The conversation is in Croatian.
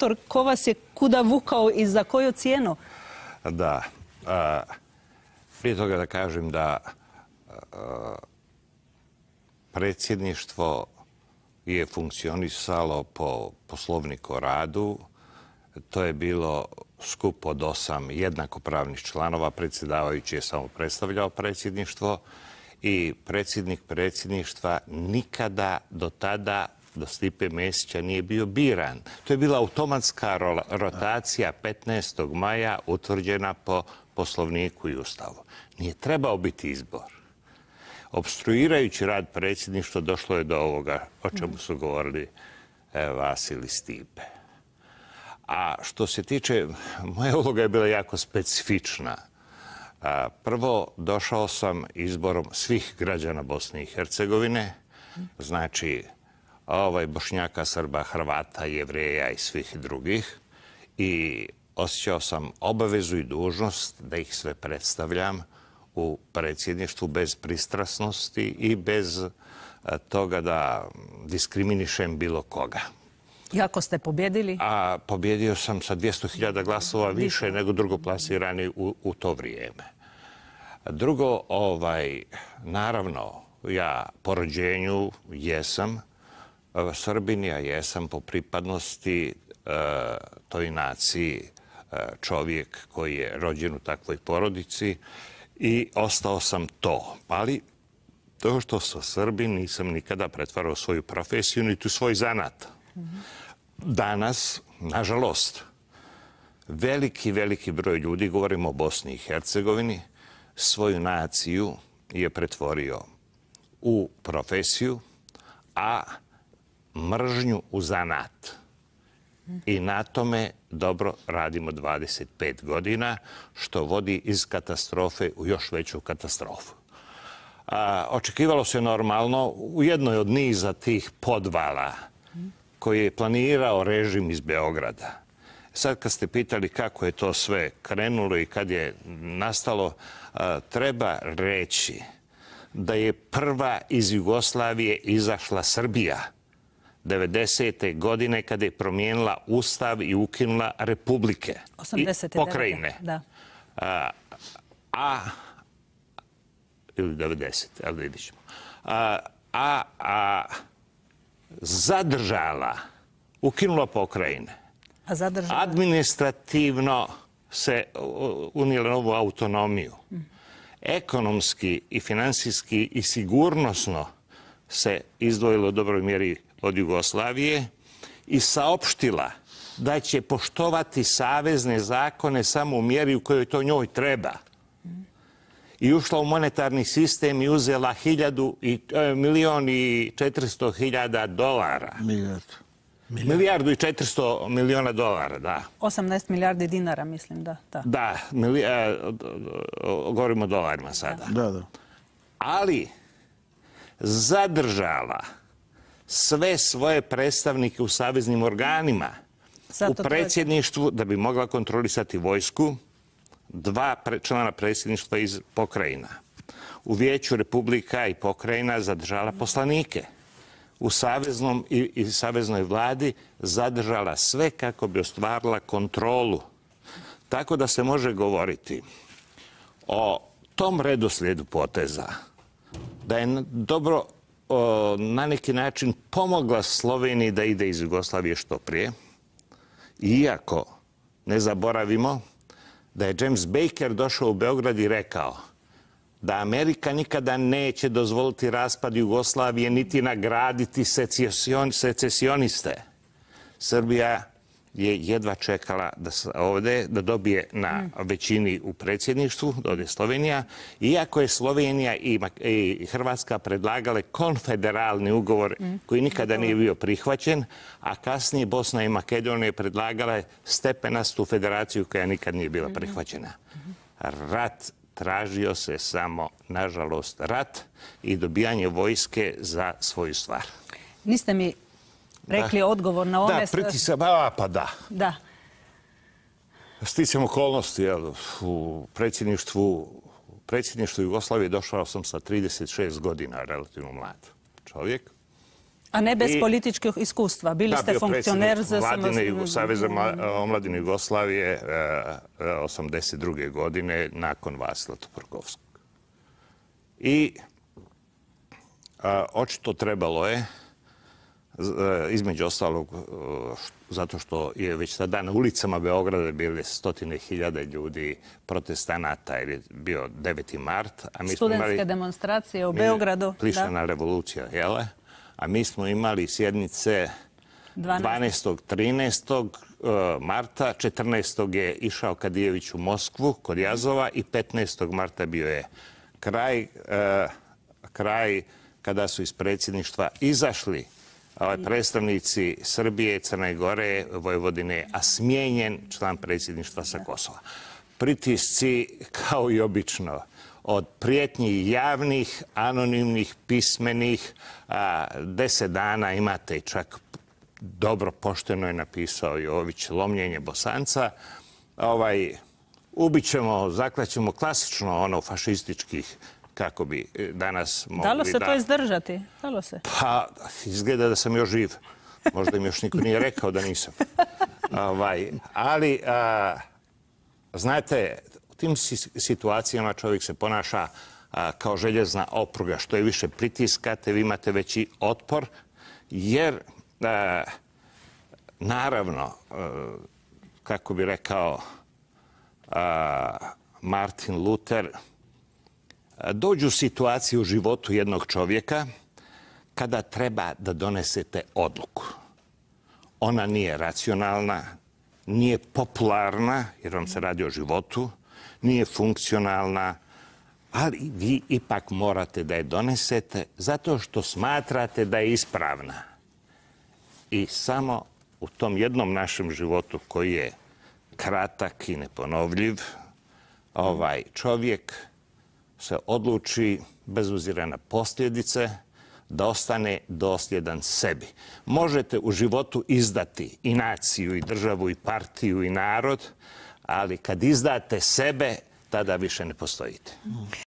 faktor ko vas je kuda vukao i za koju cijenu? Da. prije toga da kažem da predsjedništvo je funkcionisalo po poslovniku o radu. To je bilo skup od osam jednakopravnih članova. Predsjedavajući je samo predstavljao predsjedništvo i predsjednik predsjedništva nikada do tada do Stipe Mesića nije bio biran. To je bila automatska rotacija 15. maja utvrđena po poslovniku i ustavu. Nije trebao biti izbor. Obstruirajući rad predsjedništva došlo je do ovoga o čemu su govorili e, Vasili Stipe. A što se tiče, moja uloga je bila jako specifična. Prvo, došao sam izborom svih građana Bosne i Hercegovine. Znači, ovaj, Bošnjaka, Srba, Hrvata, Jevreja i svih drugih. I osjećao sam obavezu i dužnost da ih sve predstavljam u predsjedništvu bez pristrasnosti i bez e, toga da diskriminišem bilo koga. Jako ste pobjedili? A pobjedio sam sa 200.000 glasova više nego drugoplasirani u, u to vrijeme. Drugo, ovaj, naravno, ja po rođenju jesam Eh, ja jesam po pripadnosti eh, toj naciji eh, čovjek koji je rođen u takvoj porodici i ostao sam to. Ali to što sam Srbin nisam nikada pretvarao svoju profesiju niti svoj zanat. Danas, nažalost, veliki, veliki broj ljudi, govorimo o Bosni i Hercegovini, svoju naciju je pretvorio u profesiju, a mržnju u zanat. I na tome dobro radimo 25 godina, što vodi iz katastrofe u još veću katastrofu. očekivalo se normalno u jednoj od niza tih podvala koji je planirao režim iz Beograda. Sad kad ste pitali kako je to sve krenulo i kad je nastalo, treba reći da je prva iz Jugoslavije izašla Srbija 90. godine kada je promijenila ustav i ukinula republike 80. i pokrajine. Da. A, ili 90. Ali vidit ćemo. A, a, zadržala, ukinula pokrajine. A zadržala? Administrativno se unijela novu autonomiju. Ekonomski i financijski i sigurnosno se izdvojilo u dobroj mjeri od Jugoslavije i saopštila da će poštovati savezne zakone samo u mjeri u kojoj to njoj treba. I ušla u monetarni sistem i uzela e, milijon i četiristo hiljada dolara. Milijardu. i četiristo miliona dolara, da. 18 milijardi dinara, mislim, da. Da, e, govorimo o dolarima sada. Da, da. Ali zadržala sve svoje predstavnike u saveznim organima u predsjedništvu da bi mogla kontrolisati vojsku, dva člana predsjedništva iz pokrajina. U vijeću Republika i pokrajina zadržala poslanike. U saveznom i, saveznoj vladi zadržala sve kako bi ostvarila kontrolu. Tako da se može govoriti o tom redoslijedu poteza da je dobro na neki način pomogla Sloveniji da ide iz Jugoslavije što prije. Iako ne zaboravimo da je James Baker došao u Beograd i rekao da Amerika nikada neće dozvoliti raspad Jugoslavije niti nagraditi secesioniste. Srbija je jedva čekala da se ovdje, da dobije na mm. većini u predsjedništvu, ovdje Slovenija, iako je Slovenija i Hrvatska predlagale konfederalni ugovor mm. koji nikada nije bio prihvaćen, a kasnije Bosna i Makedonija je predlagala stepenastu federaciju koja nikad nije bila mm-hmm. prihvaćena. Mm-hmm. Rat tražio se samo, nažalost, rat i dobijanje vojske za svoju stvar. Niste mi rekli odgovor na one... Da, pritisam, pa da. Sticam okolnosti, jel, u predsjedništvu, predsjedništvu Jugoslavije došao sam sa 36 godina, relativno mlad čovjek. A ne bez političkih iskustva. Bili ste funkcioner za... Vladine Saveza omladine Jugoslavije e, e, osamdeset 82. godine nakon Vasila Tuporkovskog. I očito trebalo je E, između ostalog e, zato što je već tada na ulicama Beograda bili stotine hiljada ljudi protestanata jer je bio 9. mart. A mi smo imali, demonstracije u Beogradu. Plišana revolucija, jel? A mi smo imali sjednice 12. 13. E, marta, 14. je išao Kadijević u Moskvu kod Jazova i 15. marta bio je kraj, kraj kada su iz predsjedništva izašli predstavnici Srbije, Crne Gore, Vojvodine, a smijenjen član predsjedništva sa Kosova. Pritisci, kao i obično, od prijetnji javnih, anonimnih, pismenih, a, deset dana imate čak dobro pošteno je napisao Jović lomljenje Bosanca, ovaj, ubit ćemo, zaklaćemo klasično ono fašističkih kako bi e, danas mogli... Dalo se to izdržati? se? Pa, izgleda da sam još živ. Možda im još niko nije rekao da nisam. Ovaj, ali, a, znate, u tim situacijama čovjek se ponaša kao željezna opruga. Što je više pritiskate, vi imate veći otpor, jer naravno, e, kako bi rekao Martin Luther, dođu situacije u životu jednog čovjeka kada treba da donesete odluku. Ona nije racionalna, nije popularna, jer vam se radi o životu, nije funkcionalna, ali vi ipak morate da je donesete zato što smatrate da je ispravna. I samo u tom jednom našem životu koji je kratak i neponovljiv, ovaj čovjek se odluči, bez obzira na posljedice, da ostane dosljedan sebi. Možete u životu izdati i naciju, i državu, i partiju, i narod, ali kad izdate sebe, tada više ne postojite.